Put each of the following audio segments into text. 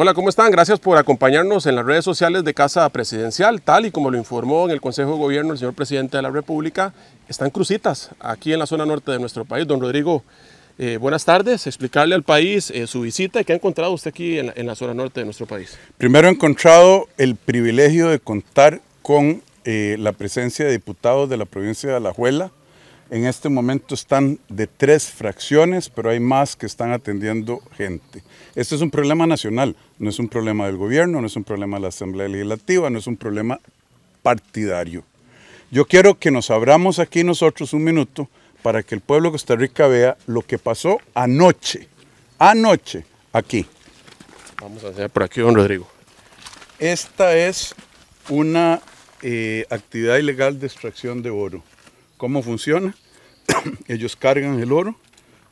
Hola, ¿cómo están? Gracias por acompañarnos en las redes sociales de Casa Presidencial. Tal y como lo informó en el Consejo de Gobierno el señor presidente de la República, están crucitas aquí en la zona norte de nuestro país. Don Rodrigo, eh, buenas tardes, explicarle al país eh, su visita y qué ha encontrado usted aquí en la, zona norte de nuestro país. Primero he encontrado el privilegio de contar con eh, la presencia de diputados de la provincia de Alajuela, en este momento están de tres fracciones, pero hay más que están atendiendo gente. Este es un problema nacional, no es un problema del gobierno, no es un problema de la Asamblea Legislativa, no es un problema partidario. Yo quiero que nos abramos aquí nosotros un minuto para que el pueblo de Costa Rica vea lo que pasó anoche, anoche, aquí. Vamos a hacer por aquí, don Rodrigo. Esta es una eh, actividad ilegal de extracción de oro cómo funciona. Ellos cargan el oro,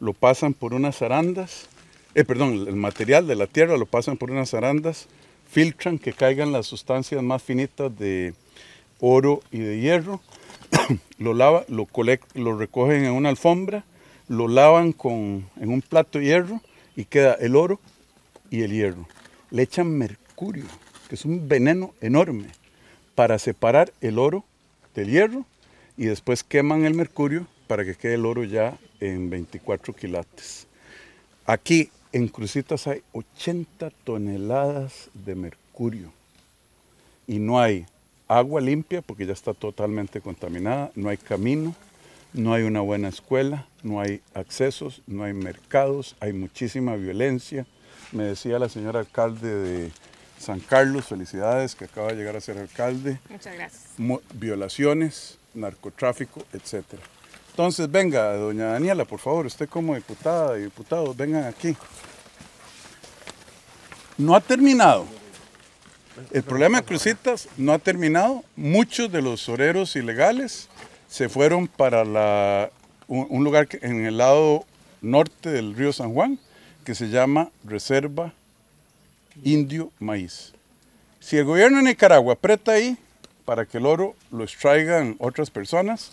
lo pasan por unas arandas, eh, perdón, el material de la tierra lo pasan por unas arandas, filtran que caigan las sustancias más finitas de oro y de hierro, lo, lava, lo, lo recogen en una alfombra, lo lavan en un plato de hierro y queda el oro y el hierro. Le echan mercurio, que es un veneno enorme, para separar el oro del hierro y después queman el mercurio para que quede el oro ya en 24 quilates. Aquí en Crucitas hay 80 toneladas de mercurio y no hay agua limpia porque ya está totalmente contaminada, no hay camino, no hay una buena escuela, no hay accesos, no hay mercados, hay muchísima violencia. Me decía la señora alcalde de San Carlos, felicidades que acaba de llegar a ser alcalde. Muchas gracias. Violaciones, narcotráfico, etc. Entonces, venga, doña Daniela, por favor, usted como diputada y diputado, vengan aquí. No ha terminado. El problema de Crucitas no ha terminado. Muchos de los oreros ilegales se fueron para la, un, un, lugar en el lado norte del río San Juan que se llama Reserva Indio Maíz. Si el gobierno de Nicaragua aprieta ahí, para que el oro lo extraigan otras personas,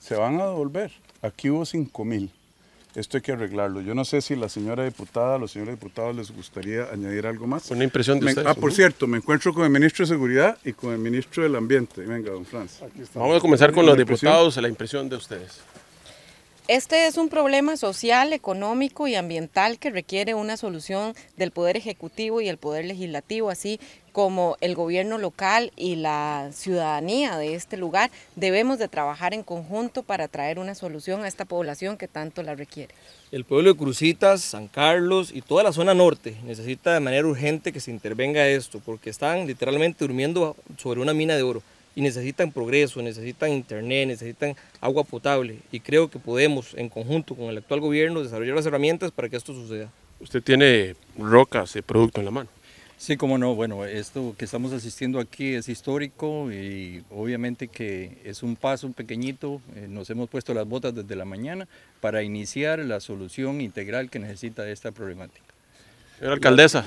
se van a devolver. Aquí hubo 5 mil. Esto hay que arreglarlo. Yo no sé si la señora diputada, los señores diputados les gustaría añadir algo más. Una impresión de ustedes. Ah, por cierto, me encuentro con el ministro de Seguridad y con el ministro del Ambiente. Venga, don Franz. Vamos a comenzar con los diputados, la impresión de ustedes. Este es un problema social, económico y ambiental que requiere una solución del Poder Ejecutivo y el Poder Legislativo, así como el gobierno local y la ciudadanía de este lugar. Debemos de trabajar en conjunto para traer una solución a esta población que tanto la requiere. El pueblo de Crucitas, San Carlos y toda la zona norte necesita de manera urgente que se intervenga esto, porque están literalmente durmiendo sobre una mina de oro y necesitan progreso, necesitan internet, necesitan agua potable y creo que podemos en conjunto con el actual gobierno desarrollar las herramientas para que esto suceda. Usted tiene rocas de producto en la mano. Sí, cómo no. Bueno, esto que estamos asistiendo aquí es histórico y obviamente que es un paso un pequeñito. Eh, nos hemos puesto las botas desde la mañana para iniciar la solución integral que necesita esta problemática. Señora alcaldesa.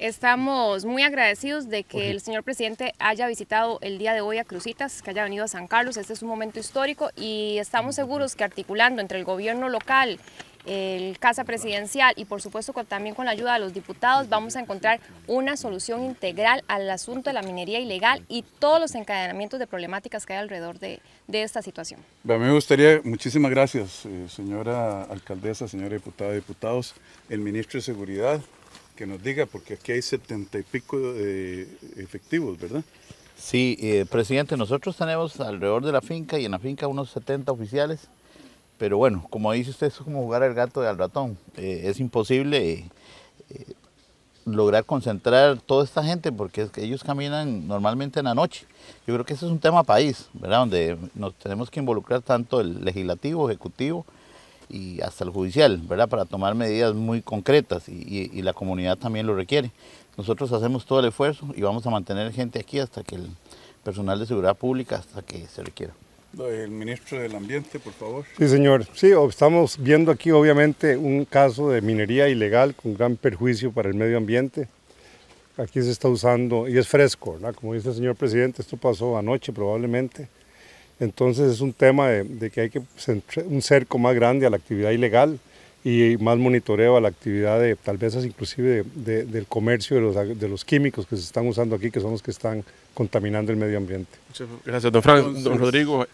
Estamos muy agradecidos de que el señor presidente haya visitado el día de hoy a Crucitas, que haya venido a San Carlos. Este es un momento histórico y estamos seguros que articulando entre el gobierno local, el Casa Presidencial y por supuesto también con la ayuda de los diputados vamos a encontrar una solución integral al asunto de la minería ilegal y todos los encadenamientos de problemáticas que hay alrededor de, esta situación. A mí me gustaría, muchísimas gracias eh, señora alcaldesa, señora diputada, diputados, el ministro de Seguridad, que nos diga, porque aquí hay setenta y pico de efectivos, ¿verdad? Sí, eh, presidente, nosotros tenemos alrededor de la finca y en la finca unos 70 oficiales, pero bueno, como dice usted, es como jugar al gato y al ratón. Eh, es imposible eh, lograr concentrar toda esta gente porque ellos caminan normalmente en la noche. Yo creo que ese es un tema país, ¿verdad? Donde nos tenemos que involucrar tanto el legislativo, ejecutivo, y hasta el judicial, ¿verdad? Para tomar medidas muy concretas y, la comunidad también lo requiere. Nosotros hacemos todo el esfuerzo y vamos a mantener gente aquí hasta que el personal de seguridad pública, hasta que se requiera. El ministro del Ambiente, por favor. Sí, señor. Sí, estamos viendo aquí obviamente un caso de minería ilegal con gran perjuicio para el medio ambiente. Aquí se está usando, y es fresco, ¿verdad? Como dice el señor presidente, esto pasó anoche probablemente entonces es un tema de, que hay que un cerco más grande a la actividad ilegal y más monitoreo a la actividad de tal vez inclusive del comercio de los, químicos que se están usando aquí, que son los que están contaminando el medio ambiente. Muchas gracias, don Don Rodrigo,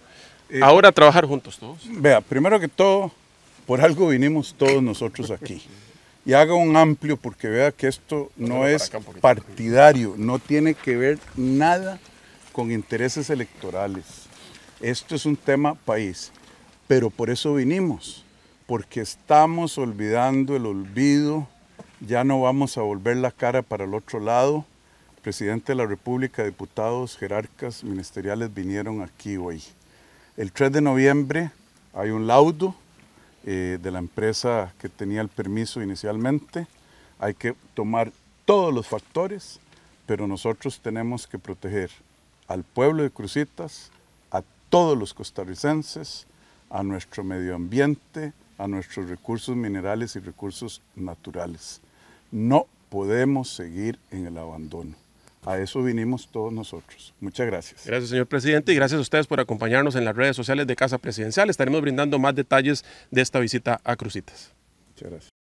eh, ahora trabajar juntos todos. Vea, primero que todo, por algo vinimos todos nosotros aquí. Y haga un amplio porque vea que esto no es partidario, no tiene que ver nada con intereses electorales esto es un tema país, pero por eso vinimos, porque estamos olvidando el olvido, ya no vamos a volver la cara para el otro lado. Presidente de la República, diputados, jerarcas ministeriales vinieron aquí hoy. El 3 de noviembre hay un laudo eh, de la empresa que tenía el permiso inicialmente. Hay que tomar todos los factores, pero nosotros tenemos que proteger al pueblo de Crucitas, todos los costarricenses, a nuestro medio ambiente, a nuestros recursos minerales y recursos naturales. No podemos seguir en el abandono. A eso vinimos todos nosotros. Muchas gracias. Gracias, señor presidente, y gracias a ustedes por acompañarnos en las redes sociales de Casa Presidencial. Estaremos brindando más detalles de esta visita a Crucitas. Muchas gracias.